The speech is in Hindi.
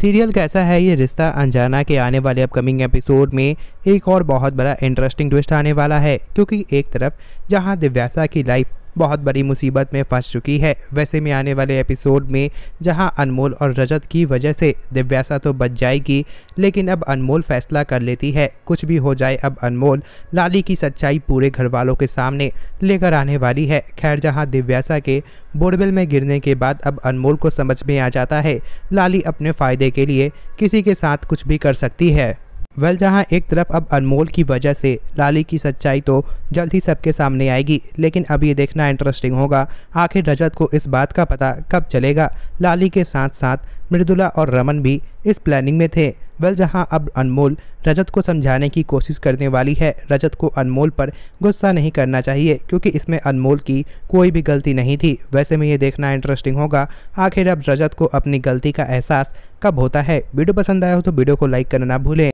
सीरियल कैसा है ये रिश्ता अनजाना के आने वाले अपकमिंग एपिसोड में एक और बहुत बड़ा इंटरेस्टिंग ट्विस्ट आने वाला है क्योंकि एक तरफ जहां दिव्यासा की लाइफ बहुत बड़ी मुसीबत में फंस चुकी है वैसे में आने वाले एपिसोड में जहां अनमोल और रजत की वजह से दिव्यासा तो बच जाएगी लेकिन अब अनमोल फैसला कर लेती है कुछ भी हो जाए अब अनमोल लाली की सच्चाई पूरे घर वालों के सामने लेकर आने वाली है खैर जहाँ दिव्यासा के बोरवेल में गिरने के बाद अब अनमोल को समझ में आ जाता है लाली अपने फ़ायदे के लिए किसी के साथ कुछ भी कर सकती है वेल जहां एक तरफ अब अनमोल की वजह से लाली की सच्चाई तो जल्द ही सबके सामने आएगी लेकिन अब ये देखना इंटरेस्टिंग होगा आखिर रजत को इस बात का पता कब चलेगा लाली के साथ साथ मृदुला और रमन भी इस प्लानिंग में थे वेल जहां अब अनमोल रजत को समझाने की कोशिश करने वाली है रजत को अनमोल पर गुस्सा नहीं करना चाहिए क्योंकि इसमें अनमोल की कोई भी गलती नहीं थी वैसे में ये देखना इंटरेस्टिंग होगा आखिर अब रजत को अपनी गलती का एहसास कब होता है वीडियो पसंद आया हो तो वीडियो को लाइक करना ना भूलें